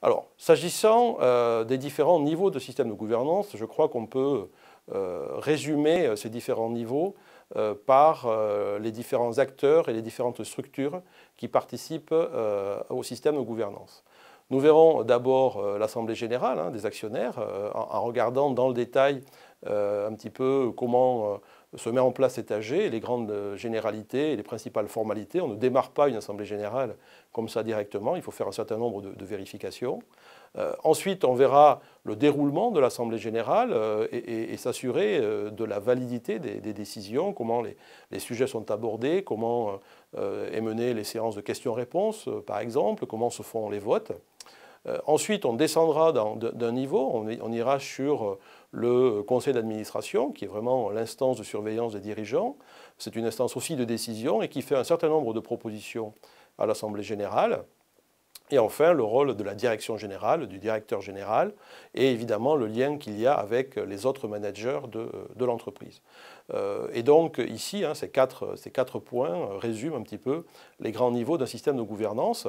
Alors, s'agissant euh, des différents niveaux de système de gouvernance, je crois qu'on peut euh, résumer euh, ces différents niveaux par les différents acteurs et les différentes structures qui participent au système de gouvernance. Nous verrons d'abord l'Assemblée générale hein, des actionnaires en, regardant dans le détail un petit peu comment se met en place cet les grandes euh, généralités et les principales formalités. On ne démarre pas une assemblée générale comme ça directement, il faut faire un certain nombre de, vérifications. Euh, ensuite, on verra le déroulement de l'Assemblée générale euh, et, s'assurer de la validité des, décisions, comment les, les, sujets sont abordés, comment est menée les séances de questions-réponses, par exemple, comment se font les votes. Euh, ensuite, on descendra d'un niveau, on, ira sur euh, le conseil d'administration, qui est vraiment l'instance de surveillance des dirigeants. C'est une instance aussi de décision et qui fait un certain nombre de propositions à l'Assemblée générale. Et enfin, le rôle de la direction générale, du directeur général, et évidemment le lien qu'il y a avec les autres managers de, l'entreprise. Euh, et donc ici, hein, ces quatre points résument un petit peu les grands niveaux d'un système de gouvernance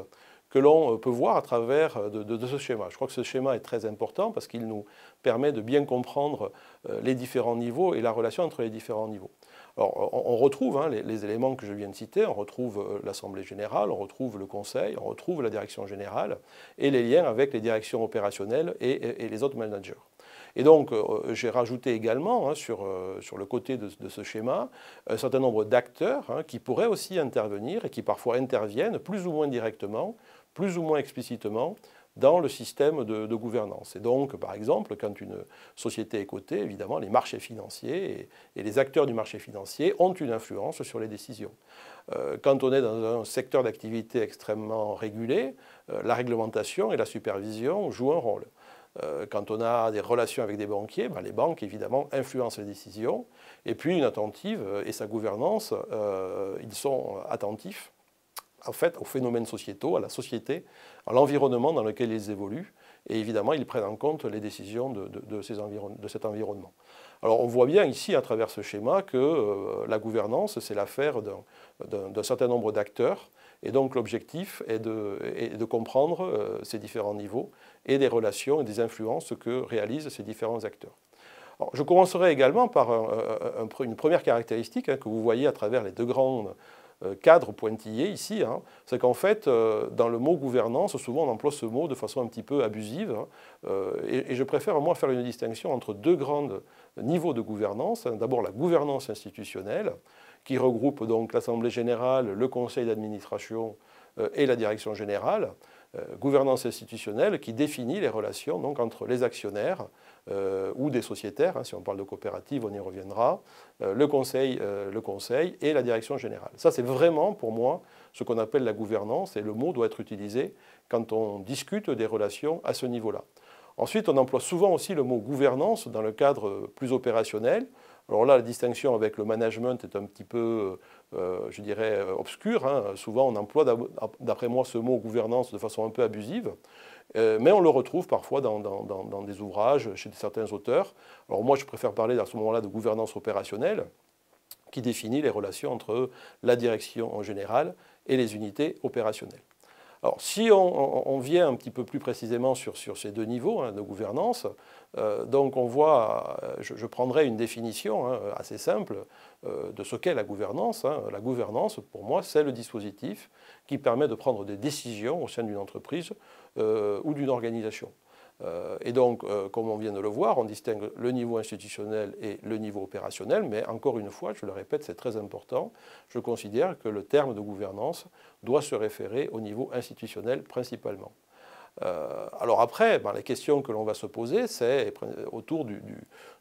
que l'on euh, peut voir à travers euh, de, ce schéma. Je crois que ce schéma est très important parce qu'il nous permet de bien comprendre euh, les différents niveaux et la relation entre les différents niveaux. Alors, on, retrouve hein, les, éléments que je viens de citer, on retrouve l'Assemblée générale, on retrouve le Conseil, on retrouve la direction générale et les liens avec les directions opérationnelles et, les autres managers. Et donc, j'ai rajouté également hein, sur, sur, le côté de, ce schéma un certain nombre d'acteurs hein, qui pourraient aussi intervenir et qui parfois interviennent plus ou moins directement plus ou moins explicitement dans le système de, gouvernance. Et donc, par exemple, quand une société est cotée, évidemment, les marchés financiers et, les acteurs du marché financier ont une influence sur les décisions. Euh, quand on est dans un secteur d'activité extrêmement régulé, euh, la réglementation et la supervision jouent un rôle. Euh, quand on a des relations avec des banquiers, ben, les banques, évidemment, influencent les décisions. Et puis, une attentive et sa gouvernance, ils sont attentifs en fait aux phénomènes sociétaux, à la société, à l'environnement dans lequel ils évoluent. Et évidemment, ils prennent en compte les décisions de, de, cet environnement. Alors on voit bien ici, à travers ce schéma, que euh, la gouvernance, c'est l'affaire d'un certain nombre d'acteurs. Et donc l'objectif est, de, comprendre euh, ces différents niveaux et des relations et des influences que réalisent ces différents acteurs. je commencerai également par une première caractéristique hein, que vous voyez à travers les deux grandes euh, cadre pointillé ici, hein. c'est qu'en fait, euh, dans le mot gouvernance, souvent on emploie ce mot de façon un petit peu abusive, hein. euh, et, je préfère moi faire une distinction entre deux grands niveaux de gouvernance. D'abord la gouvernance institutionnelle, qui regroupe donc l'Assemblée générale, le Conseil d'administration et la Direction générale. Euh, gouvernance institutionnelle qui définit les relations donc, entre les actionnaires euh, ou des sociétaires, hein, si on parle de coopérative, on y reviendra, euh, le, conseil, le conseil et la direction générale. Ça, c'est vraiment pour moi ce qu'on appelle la gouvernance et le mot doit être utilisé quand on discute des relations à ce niveau-là. Ensuite, on emploie souvent aussi le mot gouvernance dans le cadre plus opérationnel alors là, la distinction avec le management est un petit peu, euh, euh, je dirais, euh, obscure. Hein. Souvent, on emploie, d'après moi, ce mot gouvernance de façon un peu abusive. mais on le retrouve parfois dans, des ouvrages, chez certains auteurs. Alors moi, je préfère parler à ce moment-là de gouvernance opérationnelle, qui définit les relations entre la direction en général et les unités opérationnelles. Alors si on, vient un petit peu plus précisément sur, ces deux niveaux hein, de gouvernance, euh, donc on voit, euh, je, prendrai une définition hein, assez simple euh, de ce qu'est la gouvernance. Hein. La gouvernance, pour moi, c'est le dispositif qui permet de prendre des décisions au sein d'une entreprise ou d'une organisation. Euh, et donc, euh, comme on vient de le voir, on distingue le niveau institutionnel et le niveau opérationnel, mais encore une fois, je le répète, c'est très important, je considère que le terme de gouvernance doit se référer au niveau institutionnel principalement. Euh, alors après, ben, la question que l'on va se poser, c'est autour de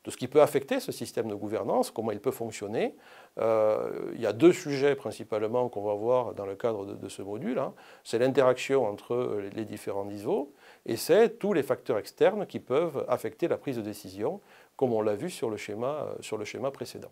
ce qui peut affecter ce système de gouvernance, comment il peut fonctionner. Euh, il y a deux sujets principalement qu'on va voir dans le cadre de, ce module. Hein. C'est l'interaction entre les différents niveaux et c'est tous les facteurs externes qui peuvent affecter la prise de décision, comme on l'a vu sur le schéma précédent.